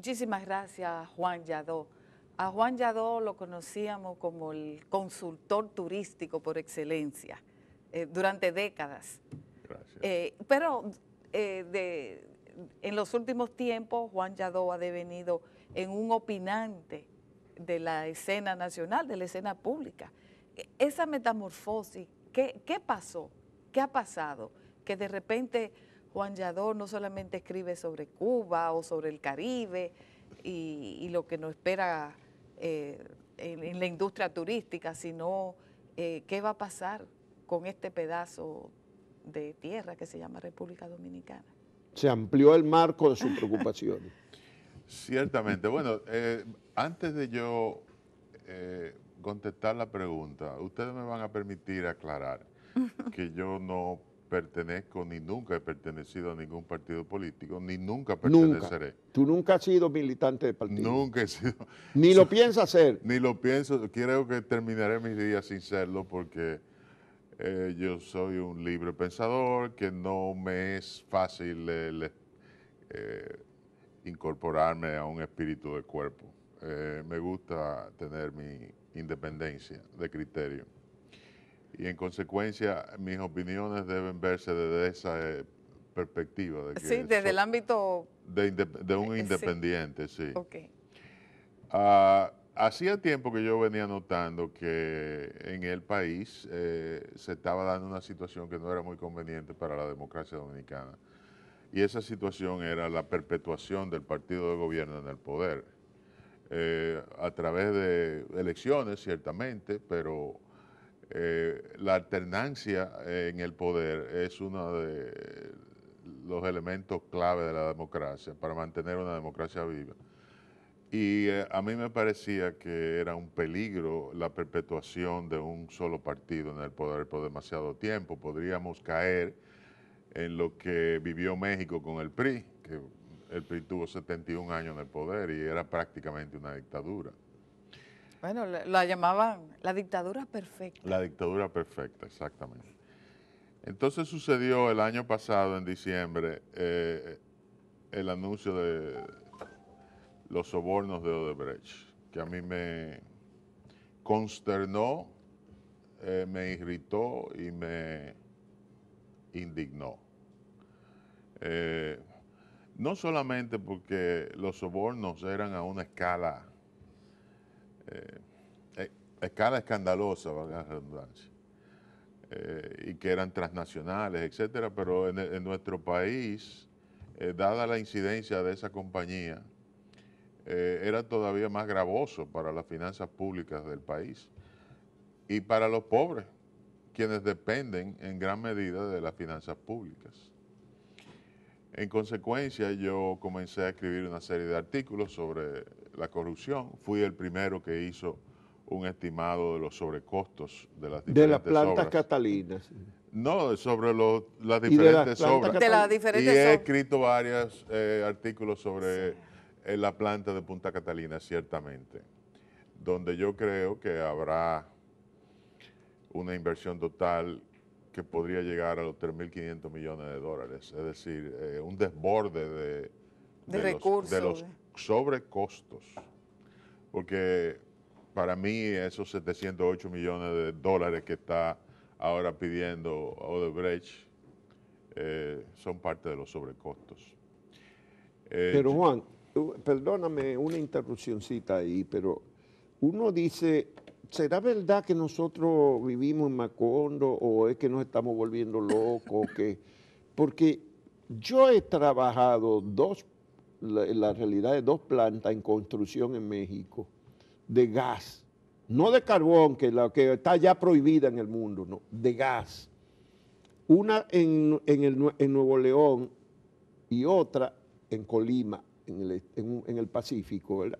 Muchísimas gracias Juan Yadó. A Juan Yadó lo conocíamos como el consultor turístico por excelencia eh, durante décadas. Eh, pero eh, en los últimos tiempos Juan Yadó ha devenido en un opinante de la escena nacional, de la escena pública. E, esa metamorfosis, qué pasó? ¿Qué ha pasado? Que de repente Juan Yador no solamente escribe sobre Cuba o sobre el Caribe y, lo que nos espera eh, en, la industria turística, sino eh, qué va a pasar con este pedazo de tierra que se llama República Dominicana. Se amplió el marco de sus preocupaciones. Ciertamente. Bueno, eh, antes de yo contestar la pregunta, ustedes me van a permitir aclarar que yo no pertenezco ni nunca he pertenecido a ningún partido político, ni nunca perteneceré. Tú nunca has sido militante de partido. Nunca he sido. Ni lo piensas ser. Ni lo pienso. Quiero que terminaré mis días sin serlo porque eh, yo soy un libre pensador, que no me es fácil eh, incorporarme a un espíritu de cuerpo. Eh, me gusta tener mi independencia de criterio y en consecuencia mis opiniones deben verse desde esa eh, perspectiva. De sí, desde el ámbito... De, un eh, independiente, sí. Ah, hacía tiempo que yo venía notando que en el país eh, se estaba dando una situación que no era muy conveniente para la democracia dominicana. Y esa situación era la perpetuación del partido de gobierno en el poder. a través de elecciones, ciertamente, pero eh, la alternancia eh, en el poder es uno de los elementos clave de la democracia, para mantener una democracia viva. Y eh, a mí me parecía que era un peligro la perpetuación de un solo partido en el poder por demasiado tiempo. Podríamos caer en lo que vivió México con el PRI, que el PRI tuvo 71 años en el poder y era prácticamente una dictadura. Bueno, la, llamaban la dictadura perfecta. La dictadura perfecta, exactamente. Entonces sucedió el año pasado, en diciembre, eh, el anuncio de los sobornos de Odebrecht, que a mí me consternó, eh, me irritó y me indignó. Eh, no solamente porque los sobornos eran a una escala eh, escala escandalosa, valga redundancia, eh, y que eran transnacionales, etcétera, pero en, nuestro país, eh, dada la incidencia de esa compañía, era todavía más gravoso para las finanzas públicas del país y para los pobres, quienes dependen en gran medida de las finanzas públicas. En consecuencia, yo comencé a escribir una serie de artículos sobre la corrupción. Fui el primero que hizo un estimado de los sobrecostos de las diferentes De las plantas catalinas. No, sobre las diferentes obras. y he escrito varios eh, artículos sobre eh, la planta de Punta Catalina, ciertamente, donde yo creo que habrá una inversión total que podría llegar a los 3.500 millones de dólares. Es decir, eh, un desborde de, de, recursos, de sobrecostos, porque para mí esos 708 millones de dólares que está ahora pidiendo Odebrecht eh, son parte de los sobrecostos. Eh, pero Juan, perdóname una interrupcióncita ahí, pero uno dice, ¿será verdad que nosotros vivimos en Macondo o es que nos estamos volviendo locos? que, porque yo he trabajado dos la, realidad de dos plantas en construcción en México de gas, no de carbón, que, que está ya prohibida en el mundo, no, de gas. Una en, el, Nuevo León y otra en Colima, en el, Pacífico, ¿verdad?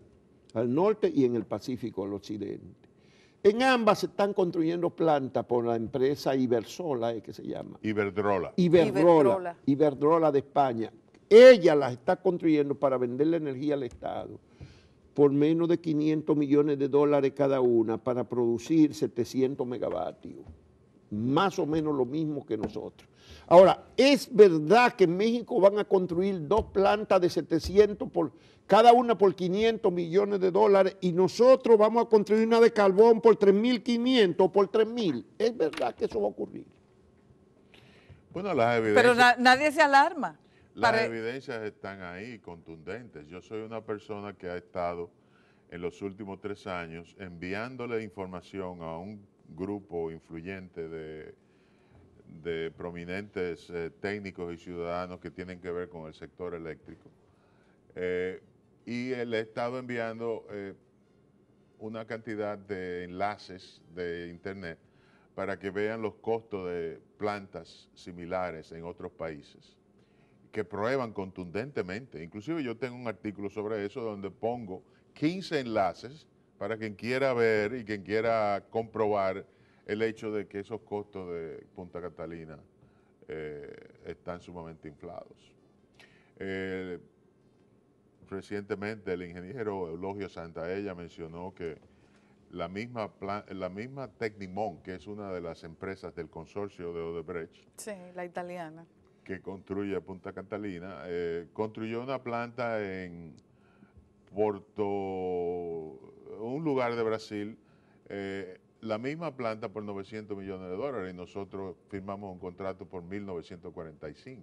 Al norte y en el Pacífico, al occidente. En ambas se están construyendo plantas por la empresa Ibersola, es ¿eh? que se llama. Iberdrola. Iberdrola. Iberdrola. Iberdrola de España, ella las está construyendo para vender la energía al Estado por menos de 500 millones de dólares cada una para producir 700 megavatios. Más o menos lo mismo que nosotros. Ahora, ¿es verdad que en México van a construir dos plantas de 700 por cada una por 500 millones de dólares y nosotros vamos a construir una de carbón por 3.500 o por 3.000? ¿Es verdad que eso va a ocurrir? Bueno, las evidencias... Pero nadie se alarma. Las evidencias están ahí, contundentes. Yo soy una persona que ha estado en los últimos tres años enviándole información a un grupo influyente de, prominentes eh, técnicos y ciudadanos que tienen que ver con el sector eléctrico. Eh, y le he estado enviando eh, una cantidad de enlaces de Internet para que vean los costos de plantas similares en otros países que prueban contundentemente. Inclusive yo tengo un artículo sobre eso donde pongo 15 enlaces para quien quiera ver y quien quiera comprobar el hecho de que esos costos de Punta Catalina eh, están sumamente inflados. Eh, recientemente el ingeniero Eulogio Santaella mencionó que la misma, plan, la misma Tecnimon, que es una de las empresas del consorcio de Odebrecht. Sí, la italiana que construye Punta Cantalina eh, construyó una planta en Porto, un lugar de Brasil, eh, la misma planta por 900 millones de dólares y nosotros firmamos un contrato por 1.945,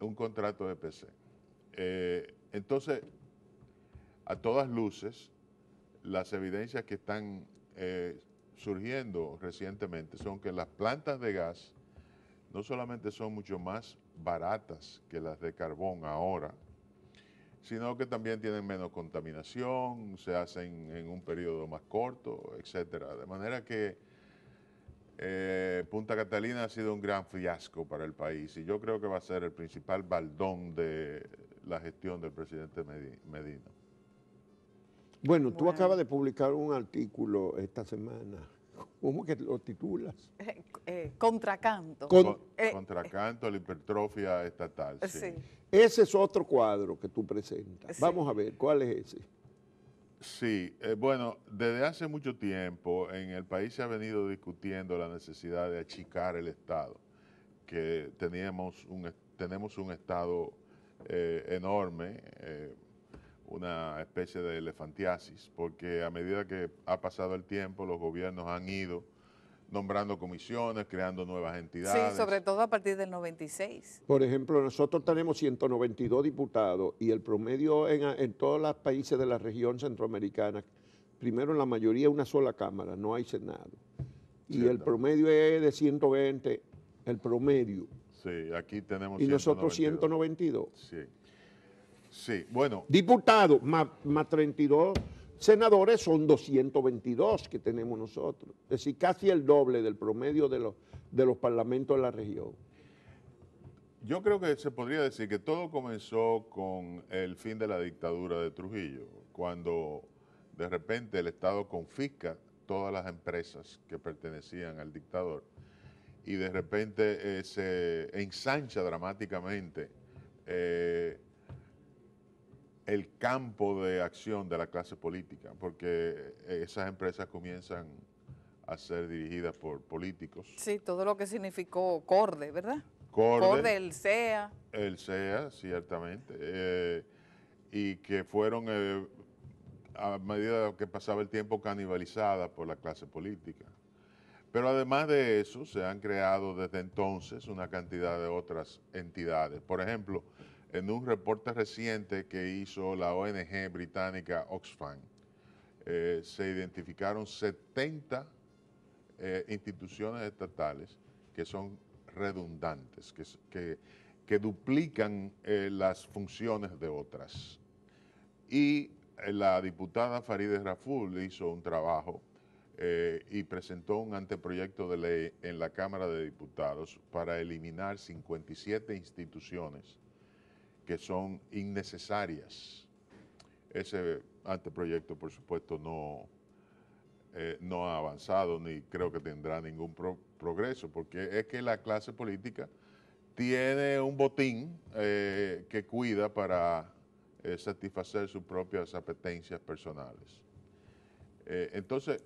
un contrato de PC. Eh, entonces, a todas luces, las evidencias que están surgiendo recientemente son que las plantas de gas no solamente son mucho más baratas que las de carbón ahora, sino que también tienen menos contaminación, se hacen en un periodo más corto, etcétera. De manera que eh, Punta Catalina ha sido un gran fiasco para el país y yo creo que va a ser el principal baldón de la gestión del presidente Medina. Bueno, tú acabas de publicar un artículo esta semana ¿Cómo que lo titulas? Eh, contracanto. Con, eh, eh. contracanto, la hipertrofia estatal. Sí. Ese es otro cuadro que tú presentas. Vamos a ver, ¿cuál es ese? Sí, eh, bueno, desde hace mucho tiempo en el país se ha venido discutiendo la necesidad de achicar el Estado, que teníamos un, tenemos un Estado enorme, una especie de elefantiasis, porque a medida que ha pasado el tiempo, los gobiernos han ido nombrando comisiones, creando nuevas entidades. Sí, sobre todo a partir del 96. Por ejemplo, nosotros tenemos 192 diputados y el promedio en, todos los países de la región centroamericana, primero en la mayoría una sola Cámara, no hay Senado. Y el promedio es de 120, el promedio. Sí, aquí tenemos Y 192. nosotros 192. Sí. Sí, bueno. Diputados más, más 32 senadores son 222 que tenemos nosotros. Es decir, casi el doble del promedio de los, de los parlamentos de la región. Yo creo que se podría decir que todo comenzó con el fin de la dictadura de Trujillo, cuando de repente el Estado confisca todas las empresas que pertenecían al dictador y de repente eh, se ensancha dramáticamente eh, el campo de acción de la clase política, porque eh, esas empresas comienzan a ser dirigidas por políticos. Sí, todo lo que significó CORDE, ¿verdad? CORDE, el CEA. El CEA, ciertamente. Eh, y que fueron, eh, a medida que pasaba el tiempo, canibalizadas por la clase política. Pero además de eso, se han creado desde entonces una cantidad de otras entidades. Por ejemplo, en un reporte reciente que hizo la ONG británica Oxfam, eh, se identificaron 70 eh, instituciones estatales que son redundantes, que, duplican eh, las funciones de otras. Y la diputada Farideh Raful hizo un trabajo y presentó un anteproyecto de ley en la Cámara de Diputados para eliminar 57 instituciones que son innecesarias. Ese anteproyecto, por supuesto, no, eh, no ha avanzado ni creo que tendrá ningún progreso, porque es que la clase política tiene un botín eh, que cuida para eh, satisfacer sus propias apetencias personales. entonces,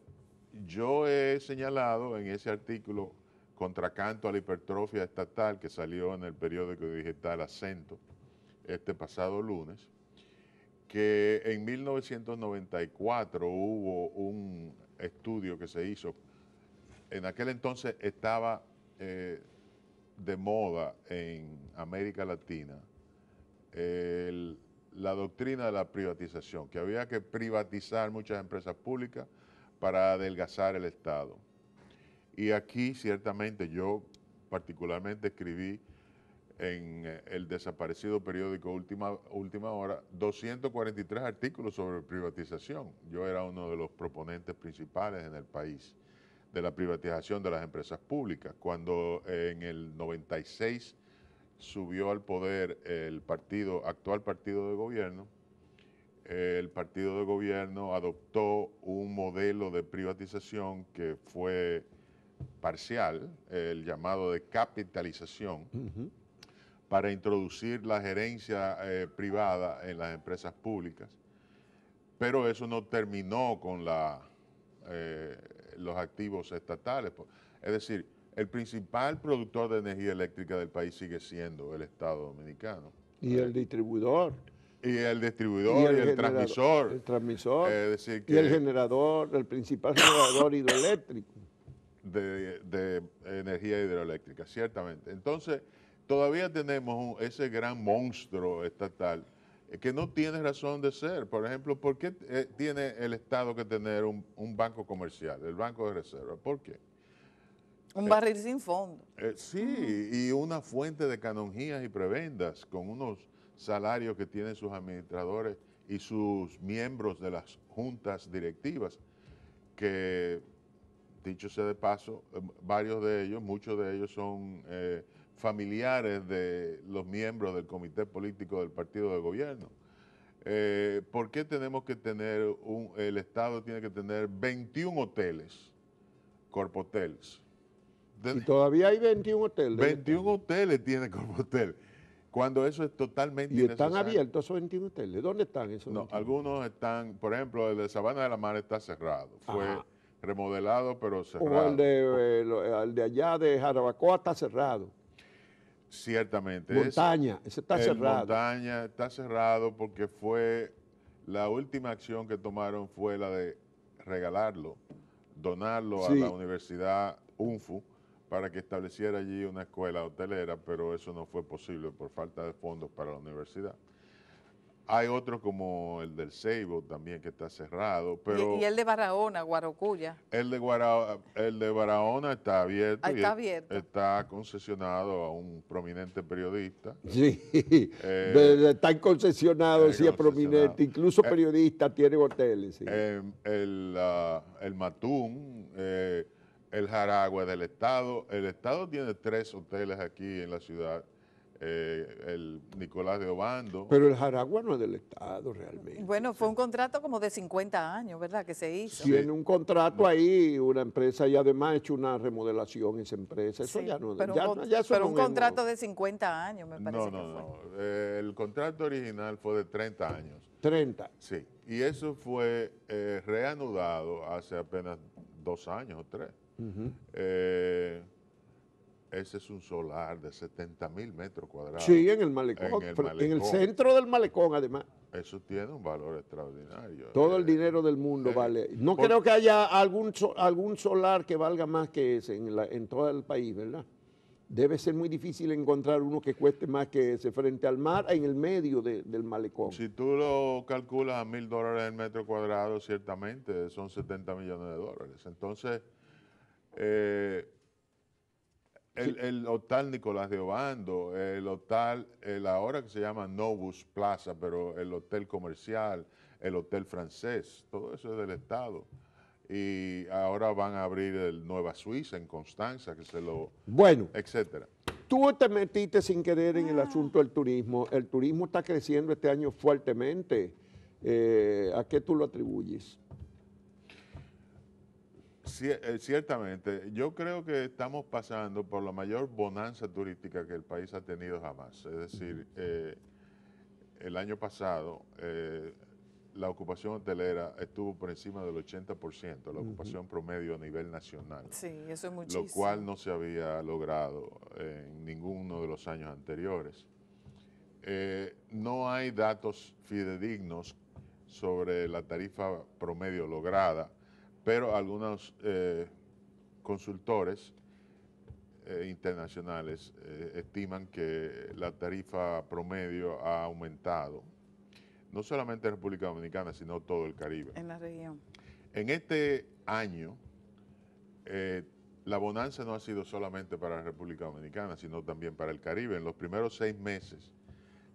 yo he señalado en ese artículo Contracanto a la hipertrofia estatal que salió en el periódico digital Acento, este pasado lunes, que en 1994 hubo un estudio que se hizo. En aquel entonces estaba eh, de moda en América Latina la doctrina de la privatización, que había que privatizar muchas empresas públicas para adelgazar el Estado. Y aquí ciertamente yo particularmente escribí en eh, el desaparecido periódico Última, Última Hora 243 artículos sobre privatización. Yo era uno de los proponentes principales en el país de la privatización de las empresas públicas. Cuando eh, en el 96 subió al poder el partido, actual partido de gobierno, el partido de gobierno adoptó un modelo de privatización que fue parcial, el llamado de capitalización, para introducir la gerencia eh, privada en las empresas públicas, pero eso no terminó con la, eh, los activos estatales. Pues, es decir, el principal productor de energía eléctrica del país sigue siendo el Estado Dominicano. Y el eh, distribuidor. Y el distribuidor, y el, transmisor. El transmisor. y el generador, el principal generador hidroeléctrico. De, de energía hidroeléctrica, ciertamente. Entonces, todavía tenemos ese gran monstruo estatal eh, que no tiene razón de ser. Por ejemplo, ¿por qué eh, tiene el Estado que tener un, banco comercial, el Banco de Reserva? ¿Por qué? Un eh, barril sin fondo. sí, y una fuente de canonjías y prebendas con unos salarios que tienen sus administradores y sus miembros de las juntas directivas, que dicho sea de paso, varios de ellos, muchos de ellos son familiares de los miembros del comité político del partido de gobierno. Eh, ¿Por qué tenemos que tener, un, el Estado tiene que tener 21 hoteles, corpoteles Y todavía hay 21 hoteles. 21 hoteles tiene Corpotel cuando eso es totalmente ¿Y están abiertos esos 21 hoteles? ¿Dónde están esos No, algunos están, por ejemplo, el de Sabana de la Mar está cerrado. Fue remodelado, pero cerrado. O el de, el eh, de allá de Jarabacoa está cerrado. Ciertamente. Montaña, está cerrado. Montaña está cerrado porque fue, la última acción que tomaron fue la de regalarlo, donarlo a la Universidad UNFU para que estableciera allí una escuela hotelera, pero eso no fue posible por falta de fondos para la universidad. Hay otros como el del Seibo también que está cerrado, pero... Y, el de Barahona, Guarocuya. El de, Barahona está abierto. Ah, está está concesionado a un prominente periodista. Sí, eh, está eh, concesionado, eh, sí, prominente, em, incluso periodista, tiene hoteles. el, ah, el Matún, el Jaragua del Estado. El Estado tiene tres hoteles aquí en la ciudad eh, el Nicolás de Obando. Pero el Jaragua no es del Estado realmente. Bueno, fue un contrato como de 50 años, ¿verdad? Que se hizo. Tiene un contrato ahí, una empresa, y además ha hecho una remodelación esa empresa. Eso ya no Pero, ya, un, un contrato de 50 años, me parece. No, no, no. Eh, el contrato original fue de 30 años. 30. Sí. Y eso fue eh, reanudado hace apenas dos años o tres. Ese es un solar de 70 mil metros cuadrados. Sí, en el, malecón, en el centro del malecón, además. Eso tiene un valor extraordinario. Todo el eh, dinero del mundo eh, vale. No creo que haya algún, algún solar que valga más que ese en, todo el país, ¿verdad? Debe ser muy difícil encontrar uno que cueste más que ese frente al mar, en el medio del malecón. Si tú lo calculas a mil dólares el metro cuadrado, ciertamente son 70 millones de dólares. Entonces, eh, el, Hotel Nicolás de Obando, el hotel, el ahora que se llama Novus Plaza, pero el hotel comercial, el hotel francés, todo eso es del Estado. Y ahora van a abrir el Nueva Suiza en Constanza, que se lo... Bueno. Etcétera. Tú te metiste sin querer en el asunto del turismo. El turismo está creciendo este año fuertemente. Eh, ¿A qué tú lo atribuyes? Eh, ciertamente, yo creo que estamos pasando por la mayor bonanza turística que el país ha tenido jamás. Es decir, eh, el año pasado eh, la ocupación hotelera estuvo por encima del 80%, la ocupación promedio a nivel nacional. Sí, eso es muchísimo. Lo cual no se había logrado en ninguno de los años anteriores. no hay datos fidedignos sobre la tarifa promedio lograda pero algunos eh, consultores eh, internacionales eh, estiman que la tarifa promedio ha aumentado, no solamente en República Dominicana, sino todo el Caribe. En la región. En este año, la bonanza no ha sido solamente para la República Dominicana, sino también para el Caribe. En los primeros seis meses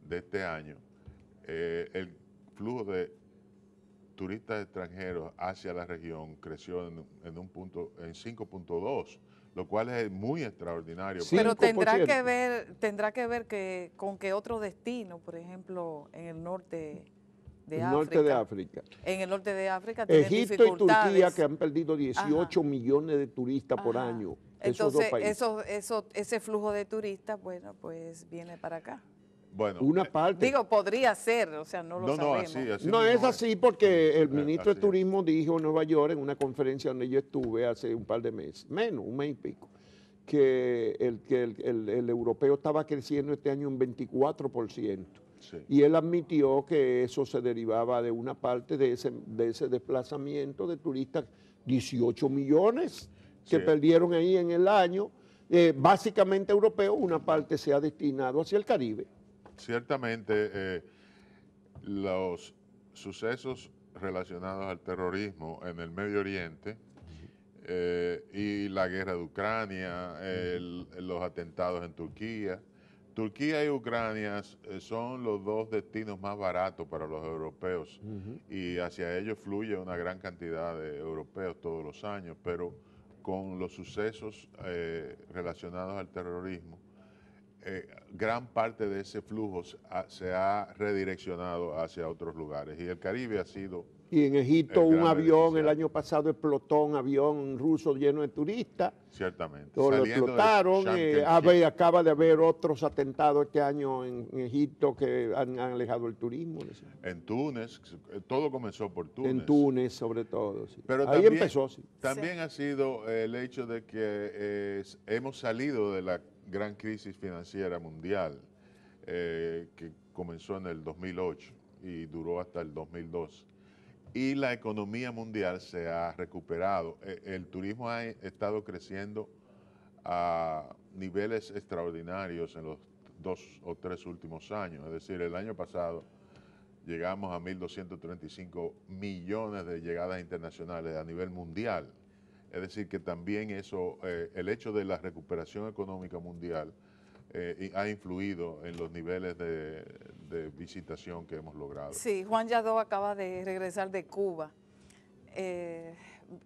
de este año, el flujo de turistas extranjeros hacia la región creció en, un punto en 5.2, lo cual es muy extraordinario. pero tendrá que ver tendrá que ver que con qué otro destino, por ejemplo, en el norte de África. En el norte de África Egipto y Turquía que han perdido 18 millones de turistas por año. Entonces, Eso, eso, ese flujo de turistas, bueno, pues viene para acá. Bueno, una eh, parte. Digo, podría ser, o sea, no lo sabemos. No, es así porque eh, el eh, ministro de Turismo dijo en Nueva York, en una conferencia donde yo estuve hace un par de meses, menos, un mes y pico, que el, que el, europeo estaba creciendo este año un 24%. Y él admitió que eso se derivaba de una parte de ese, de ese desplazamiento de turistas, 18 millones que perdieron ahí en el año, básicamente europeo una parte se ha destinado hacia el Caribe ciertamente eh, los sucesos relacionados al terrorismo en el Medio Oriente eh, y la guerra de Ucrania, los atentados en Turquía. Turquía y Ucrania eh, son los dos destinos más baratos para los europeos y hacia ellos fluye una gran cantidad de europeos todos los años, pero con los sucesos relacionados al terrorismo, eh, gran parte de ese flujo se ha redireccionado hacia otros lugares y el Caribe ha sido... Y en Egipto un avión, el año pasado explotó un avión ruso lleno de turistas. Ciertamente. lo explotaron. Eh, ah, acaba de haber otros atentados este año en, Egipto que han, alejado el turismo. En Túnez, eh, todo comenzó por Túnez. En Túnez, sobre todo. Pero también, empezó, También ha sido el hecho de que hemos salido de la gran crisis financiera mundial eh, que comenzó en el 2008 y duró hasta el 2012. Y la economía mundial se ha recuperado. E, el turismo ha estado creciendo a niveles extraordinarios en los dos o tres últimos años. Es decir, el año pasado llegamos a 1.235 millones de llegadas internacionales a nivel mundial. Es decir, que también eso, eh, el hecho de la recuperación económica mundial eh, ha influido en los niveles de, visitación que hemos logrado. Sí, Juan Yadó acaba de regresar de Cuba. Eh,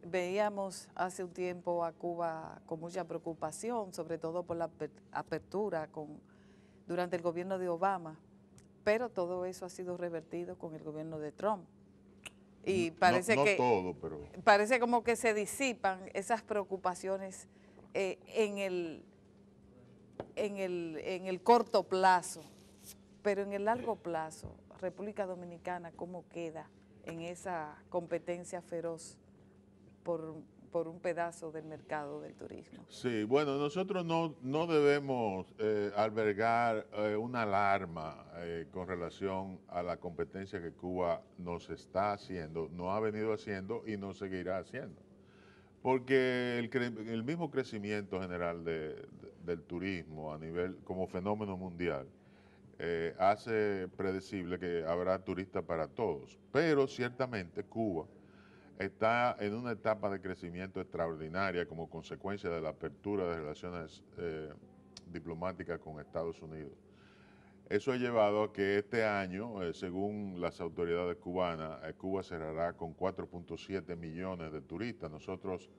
veíamos hace un tiempo a Cuba con mucha preocupación, sobre todo por la apertura con, durante el gobierno de Obama, pero todo eso ha sido revertido con el gobierno de Trump. Y parece que parece como que se disipan esas preocupaciones eh, en, el, en, el, en el corto plazo, pero en el largo plazo, República Dominicana, ¿cómo queda en esa competencia feroz por, por un pedazo del mercado del turismo. Sí, bueno, nosotros no, no debemos eh, albergar eh, una alarma eh, con relación a la competencia que Cuba nos está haciendo, no ha venido haciendo y no seguirá haciendo. Porque el, el mismo crecimiento general del turismo a nivel como fenómeno mundial hace predecible que habrá turistas para todos, pero ciertamente Cuba está en una etapa de crecimiento extraordinaria como consecuencia de la apertura de relaciones eh, diplomáticas con Estados Unidos. Eso ha llevado a que este año, eh, según las autoridades cubanas, eh, Cuba cerrará con 4.7 millones de turistas. Nosotros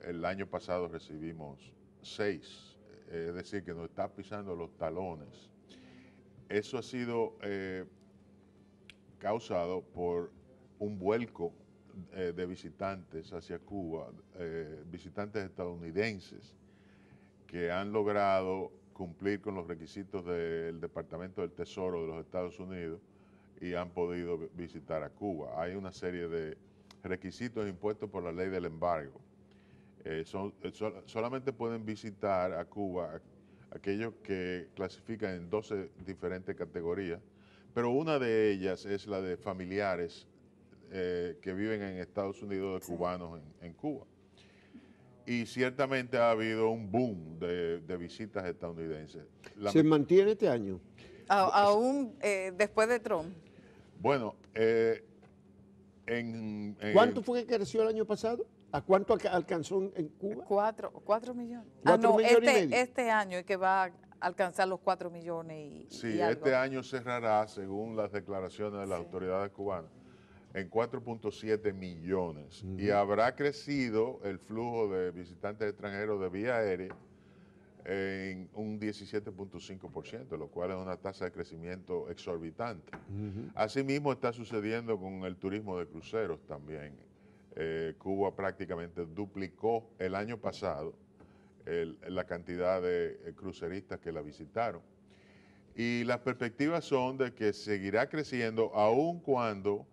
el año pasado recibimos 6, es decir, que nos está pisando los talones. Eso ha sido causado por un vuelco eh, de visitantes hacia Cuba, eh, visitantes estadounidenses que han logrado cumplir con los requisitos del Departamento del Tesoro de los Estados Unidos y han podido visitar a Cuba. Hay una serie de requisitos impuestos por la ley del embargo. Eh, solamente pueden visitar a Cuba aquellos que clasifican en 12 diferentes categorías, pero una de ellas es la de familiares eh, que viven en Estados Unidos de cubanos en, Cuba. Y ciertamente ha habido un boom de, visitas estadounidenses. ¿Se mantiene este año? aún eh, después de Trump. Bueno, eh, en, ¿Cuánto fue que creció el año pasado? ¿A cuánto alcanzó en Cuba? Cuatro, millones. Ah, este, este, año es que va a alcanzar los cuatro millones y Sí, este año cerrará según las declaraciones de las autoridades cubanas en 4.7 millones y habrá crecido el flujo de visitantes extranjeros de vía aérea en un 17.5%, lo cual es una tasa de crecimiento exorbitante. Asimismo está sucediendo con el turismo de cruceros también. Eh, Cuba prácticamente duplicó el año pasado la cantidad de eh, cruceristas que la visitaron. Y las perspectivas son de que seguirá creciendo aun cuando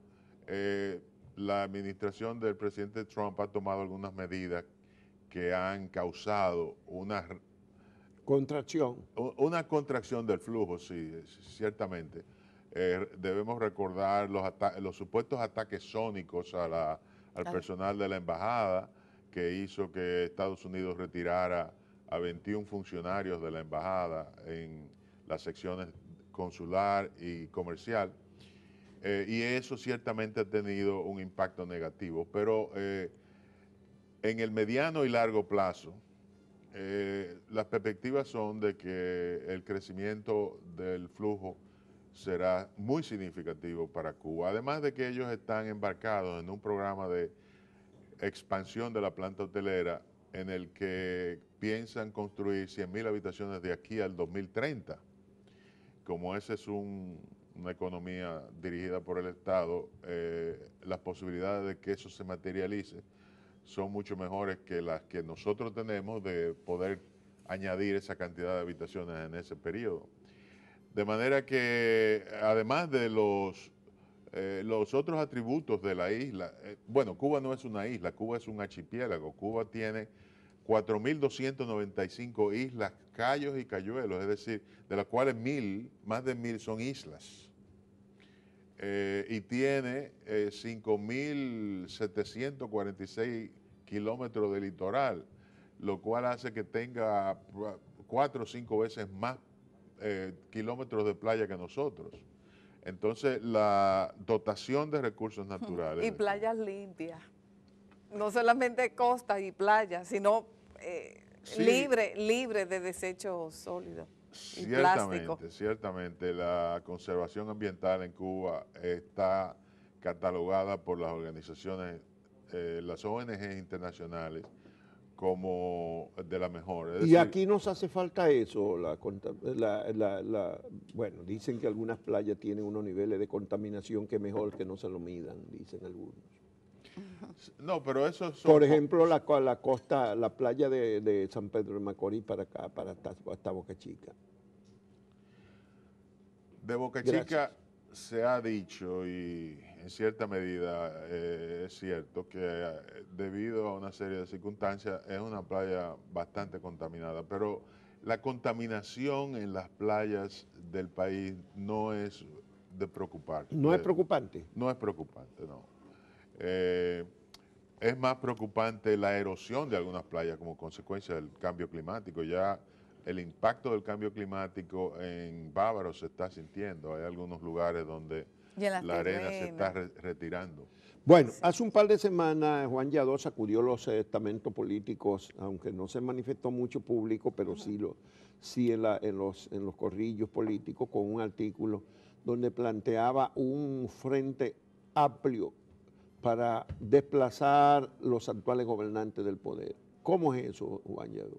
eh, la administración del presidente Trump ha tomado algunas medidas que han causado una... Contracción. Una contracción del flujo, sí, ciertamente. Eh, debemos recordar los, los, supuestos ataques sónicos al ah. personal de la embajada que hizo que Estados Unidos retirara a 21 funcionarios de la embajada en las secciones consular y comercial. Eh, y eso ciertamente ha tenido un impacto negativo, pero eh, en el mediano y largo plazo, eh, las perspectivas son de que el crecimiento del flujo será muy significativo para Cuba, además de que ellos están embarcados en un programa de expansión de la planta hotelera en el que piensan construir 100.000 habitaciones de aquí al 2030. Como ese es un, una economía dirigida por el Estado, eh, las posibilidades de que eso se materialice son mucho mejores que las que nosotros tenemos de poder añadir esa cantidad de habitaciones en ese periodo. De manera que, además de los, eh, los otros atributos de la isla, eh, bueno, Cuba no es una isla, Cuba es un archipiélago, Cuba tiene 4.295 islas, callos y cayuelos, es decir, de las cuales mil, más de mil son islas. Eh, y tiene 5.746 eh, kilómetros de litoral, lo cual hace que tenga cuatro o cinco veces más eh, kilómetros de playa que nosotros. Entonces, la dotación de recursos naturales. Y playas limpias. No solamente costas y playas, sino libres libre, libre de desechos sólidos ciertamente, Ciertamente, la conservación ambiental en Cuba está catalogada por las organizaciones, eh, las ONG internacionales, como de la mejor. y aquí nos hace falta eso. La, la, bueno, dicen que algunas playas tienen unos niveles de contaminación que mejor que no se lo midan, dicen algunos. No, pero eso es. Por ejemplo, la, la costa, la playa de, San Pedro de Macorís para acá, para hasta, Boca Chica. De Boca Chica se ha dicho y en cierta medida eh, es cierto que eh, debido a una serie de circunstancias es una playa bastante contaminada, pero la contaminación en las playas del país no es de preocupar. ¿No es eh, preocupante? No es preocupante, no. Eh, es más preocupante la erosión de algunas playas como consecuencia del cambio climático. Ya el impacto del cambio climático en Bávaro se está sintiendo. Hay algunos lugares donde la, arena se está retirando. Bueno, hace un par de semanas Juan Yadó sacudió los estamentos políticos, aunque no se manifestó mucho público, pero sí, lo, sí en, los, en los corrillos políticos con un artículo donde planteaba un frente amplio para desplazar los actuales gobernantes del poder. ¿Cómo es eso, Juan Yadú?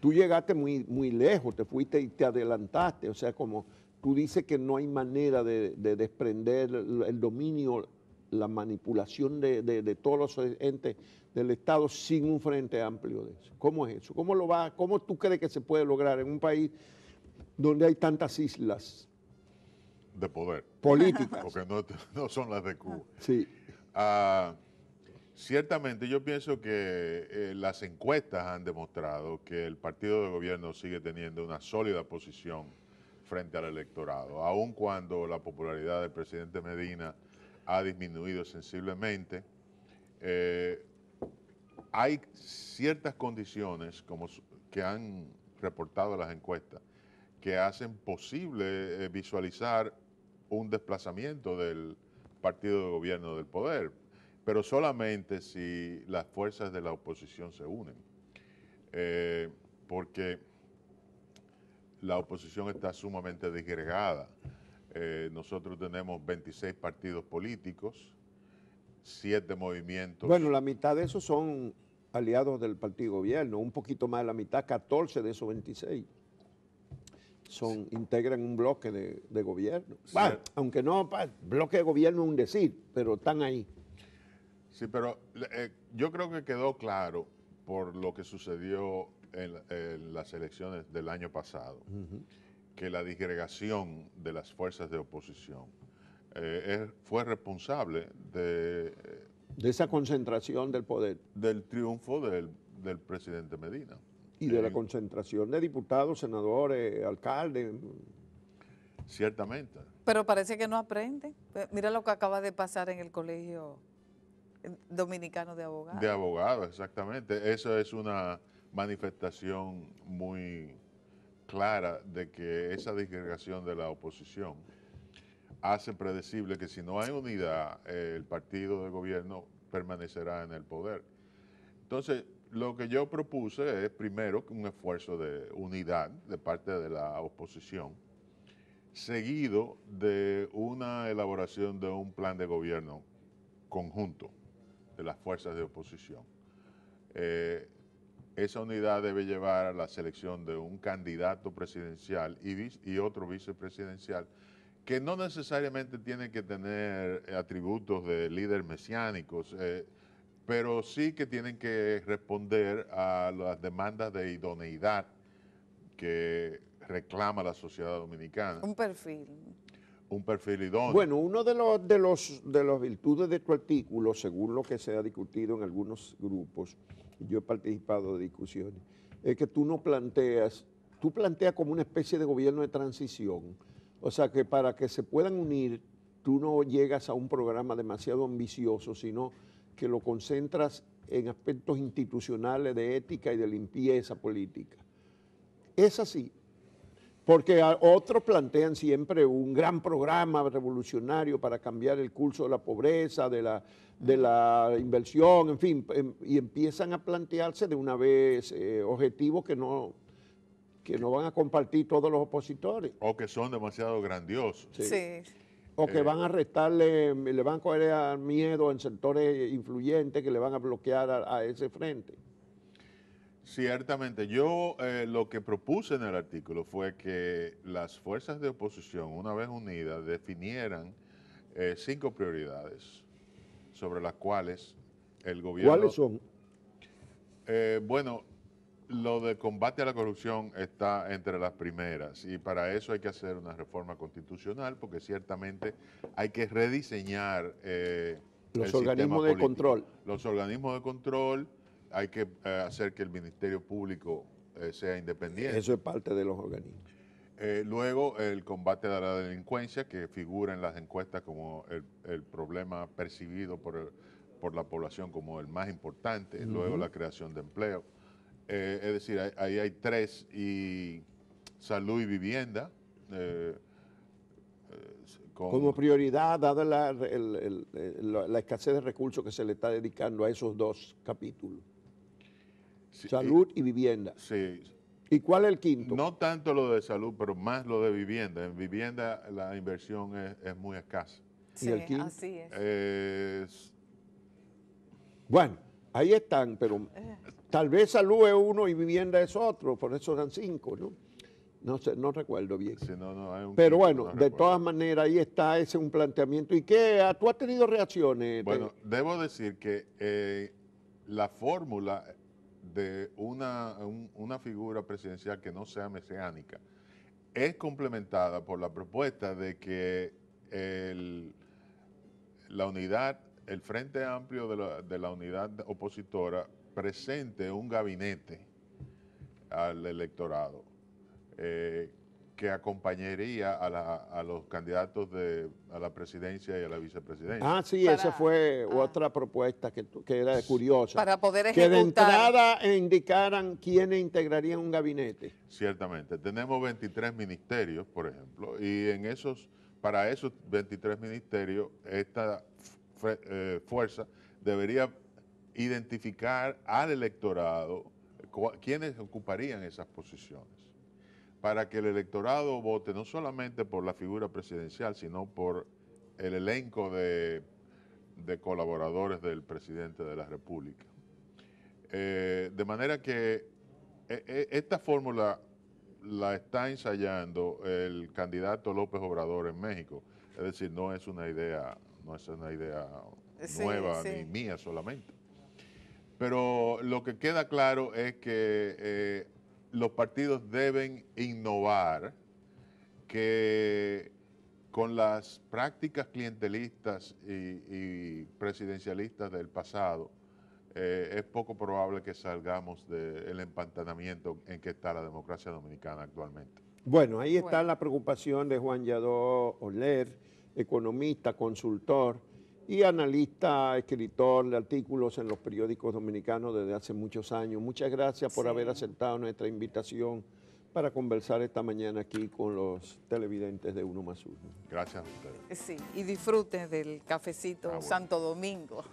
Tú llegaste muy, muy lejos, te fuiste y te adelantaste, o sea, como tú dices que no hay manera de, desprender el, dominio, la manipulación de, todos los entes del Estado sin un frente amplio de eso. ¿Cómo es eso? ¿Cómo, lo va, ¿Cómo tú crees que se puede lograr en un país donde hay tantas islas? de poder. Políticas. Porque no, son las de Cuba. Ah, sí. Ah, ciertamente yo pienso que eh, las encuestas han demostrado que el partido de gobierno sigue teniendo una sólida posición frente al electorado, aun cuando la popularidad del presidente Medina ha disminuido sensiblemente. Eh, hay ciertas condiciones como que han reportado las encuestas que hacen posible eh, visualizar un desplazamiento del partido de gobierno del poder, pero solamente si las fuerzas de la oposición se unen, eh, porque la oposición está sumamente disgregada. Eh, nosotros tenemos 26 partidos políticos, 7 movimientos. Bueno, la mitad de esos son aliados del partido gobierno, un poquito más de la mitad, 14 de esos 26 son, integran un bloque de, gobierno. Aunque no, bloque de gobierno es un decir, pero están ahí. Sí, pero eh, yo creo que quedó claro por lo que sucedió en, las elecciones del año pasado, que la disgregación de las fuerzas de oposición eh, fue responsable de... Eh, de esa concentración del poder. Del triunfo del presidente Medina y de la concentración de diputados, senadores, alcaldes. Ciertamente. Pero parece que no aprenden. Mira lo que acaba de pasar en el colegio dominicano de abogados. De abogados, exactamente. Esa es una manifestación muy clara de que esa disgregación de la oposición hace predecible que si no hay unidad, eh, el partido de gobierno permanecerá en el poder. Entonces, lo que yo propuse es primero un esfuerzo de unidad de parte de la oposición, seguido de una elaboración de un plan de gobierno conjunto de las fuerzas de oposición. Eh, esa unidad debe llevar a la selección de un candidato presidencial y, otro vicepresidencial que no necesariamente tiene que tener atributos de líder mesiánicos, eh, pero sí que tienen que responder a las demandas de idoneidad que reclama la sociedad dominicana. Un perfil. Un perfil idóneo. Bueno, uno de los de los de las virtudes de tu artículo, según lo que se ha discutido en algunos grupos, yo he participado de discusiones, es que tú no planteas, tú planteas como una especie de gobierno de transición. O sea que para que se puedan unir, tú no llegas a un programa demasiado ambicioso, sino que lo concentras en aspectos institucionales de ética y de limpieza política. Es así, porque otros plantean siempre un gran programa revolucionario para cambiar el curso de la pobreza, de la, de la inversión, en fin, em, y empiezan a plantearse de una vez eh, objetivos que no, que no van a compartir todos los opositores. O que son demasiado grandiosos. sí. O que eh. van a arrestarle, mm, le van a coger miedo en sectores influyentes que le van a bloquear a, ese frente. Ciertamente, yo eh, lo que propuse en el artículo fue que las fuerzas de oposición, una vez unidas, definieran eh, cinco prioridades sobre las cuales el gobierno... ¿Cuáles son? bueno, lo de combate a la corrupción está entre las primeras y para eso hay que hacer una reforma constitucional porque ciertamente hay que rediseñar eh, los organismos de control. Los organismos de control, hay que eh, hacer que el Ministerio Público eh, sea independiente. Eso es parte de los organismos. luego, el combate a la delincuencia, que figura en las encuestas como el, problema percibido por, la población como el más importante. Luego, la creación de empleo eh, es decir, ahí, hay tres y salud y vivienda. Eh, eh, Como prioridad, dada la, escasez de recursos que se le está dedicando a esos dos capítulos. salud y, vivienda. Sí, ¿Y cuál es el quinto? No tanto lo de salud, pero más lo de vivienda. En vivienda la inversión es, muy escasa. Sí, así es. Bueno, ahí están, pero Tal vez salud es uno y vivienda es otro, por eso eran cinco, ¿no? No sé, no recuerdo bien. Pero bueno, de todas maneras, ahí está ese un planteamiento. ¿Y qué? Ah, ¿Tú has tenido reacciones? Bueno, debo decir que eh, la fórmula de una, figura presidencial que no sea mesiánica es complementada por la propuesta de que la unidad, el Frente Amplio de la unidad opositora presente un gabinete al electorado eh, que acompañaría a, los candidatos de, a la presidencia y a la vicepresidencia. Ah, sí, esa fue ah. otra propuesta que, era curiosa. Para poder ejecutar. Que de entrada indicaran quiénes integrarían un gabinete. Ciertamente. Tenemos 23 ministerios, por ejemplo, y en esos, para esos 23 ministerios, esta eh, fuerza debería identificar al electorado quiénes ocuparían esas posiciones, para que el electorado vote no solamente por la figura presidencial, sino por el elenco de, colaboradores del presidente de la República. Eh, de manera que e, e, esta fórmula la está ensayando el candidato López Obrador en México. Es decir, no es una idea, no es una idea nueva ni mía solamente. Pero lo que queda claro es que eh, los partidos deben innovar, que con las prácticas clientelistas y, presidencialistas del pasado, eh, es poco probable que salgamos del empantanamiento en que está la democracia dominicana actualmente. Bueno, ahí está la preocupación de Juan Yadó Oler, economista, consultor, y analista, escritor de artículos en los periódicos dominicanos desde hace muchos años. Muchas gracias por haber aceptado nuestra invitación para conversar esta mañana aquí con los televidentes de Uno más Uno. Gracias Sí, y disfrute del cafecito ah, Santo Domingo.